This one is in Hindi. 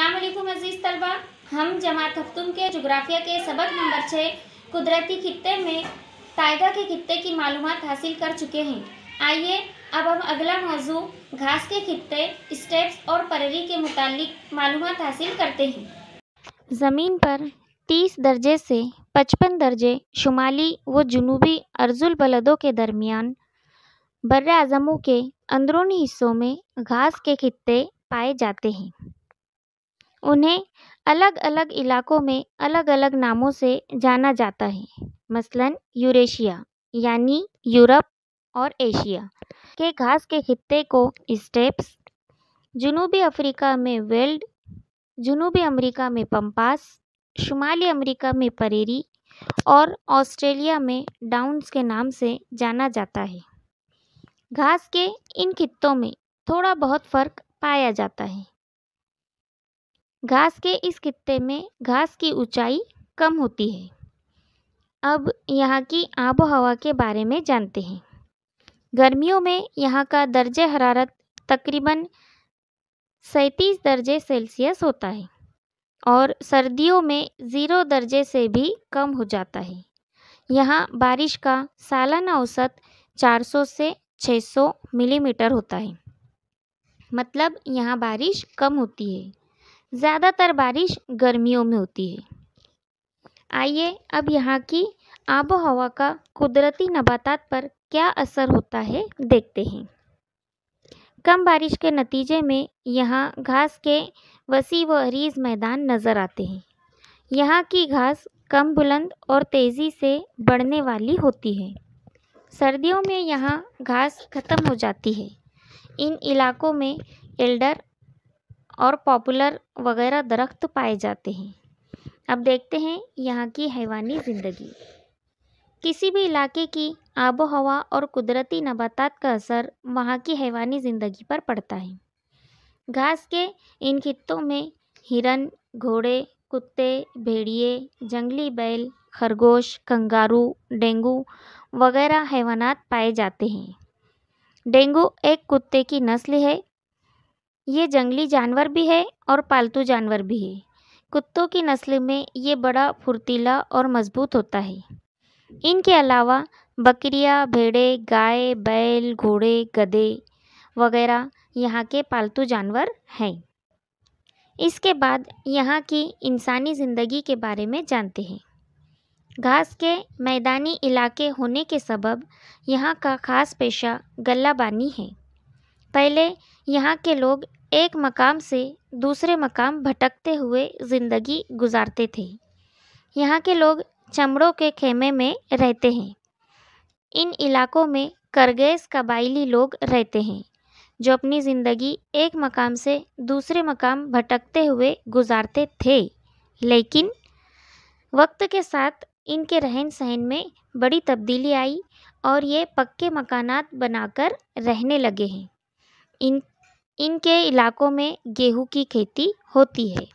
असलम अजीज़ तलबा हम जमात हफ्तुम के जोग्राफिया के सबक नंबर छः कुदरती खत्े में ताइगा के खत्े की मालूम हासिल कर चुके हैं आइए अब हम अगला मौजू घास के खत्े स्टेप्स और परेरी के मुतालिक मालूम हासिल करते हैं ज़मीन पर 30 दर्जे से 55 दर्जे शुमाली व जनूबी अर्जुल बलदों के दरमियान बर्रजमों के अंदरूनी हिस्सों में घास के खत्ते पाए जाते हैं उन्हें अलग अलग इलाक़ों में अलग अलग नामों से जाना जाता है मसलन यूरेशिया यानी यूरोप और एशिया के घास के खत्े को स्टेप्स जुनूबी अफ्रीका में वेल्ड जुनूबी अमेरिका में पम्पास शुमाली अमेरिका में परेरी और ऑस्ट्रेलिया में डाउन्स के नाम से जाना जाता है घास के इन खित्तों में थोड़ा बहुत फ़र्क पाया जाता है घास के इस खत्ते में घास की ऊंचाई कम होती है अब यहाँ की आबो हवा के बारे में जानते हैं गर्मियों में यहाँ का दर्ज हरारत तकरीबन सैंतीस दर्जे सेल्सियस होता है और सर्दियों में ज़ीरो दर्जे से भी कम हो जाता है यहाँ बारिश का सालाना औसत 400 से 600 मिलीमीटर होता है मतलब यहाँ बारिश कम होती है ज़्यादातर बारिश गर्मियों में होती है आइए अब यहाँ की आबो हवा का कुदरती नबातात पर क्या असर होता है देखते हैं कम बारिश के नतीजे में यहाँ घास के वसी व अरीज मैदान नज़र आते हैं यहाँ की घास कम बुलंद और तेज़ी से बढ़ने वाली होती है सर्दियों में यहाँ घास ख़त्म हो जाती है इन इलाकों में एल्डर और पॉपुलर वगैरह दरख्त पाए जाते हैं अब देखते हैं यहाँ की हैवानी ज़िंदगी किसी भी इलाके की आबो हवा और कुदरती नबातात का असर वहाँ की हैवानी ज़िंदगी पर पड़ता है घास के इन खितों में हिरन घोड़े कुत्ते भेड़िए जंगली बैल खरगोश कंगारू डेंगू वगैरह हैवानात पाए जाते हैं डेंगू एक कुत्ते की नस्ल है ये जंगली जानवर भी है और पालतू जानवर भी है कुत्तों की नस्ल में ये बड़ा फुर्तीला और मज़बूत होता है इनके अलावा बकरियाँ भेड़े गाय बैल घोड़े गधे वगैरह यहाँ के पालतू जानवर हैं इसके बाद यहाँ की इंसानी ज़िंदगी के बारे में जानते हैं घास के मैदानी इलाके होने के सबब यहाँ का ख़ास पेशा गल्लाबानी है पहले यहाँ के लोग एक मकाम से दूसरे मकाम भटकते हुए ज़िंदगी गुजारते थे यहाँ के लोग चमड़ों के खेमे में रहते हैं इन इलाकों में करगेस कबाइली लोग रहते हैं जो अपनी ज़िंदगी एक मकाम से दूसरे मकाम भटकते हुए गुजारते थे लेकिन वक्त के साथ इनके रहन सहन में बड़ी तब्दीली आई और ये पक्के मकानात बनाकर रहने लगे हैं इन इनके इलाकों में गेहूँ की खेती होती है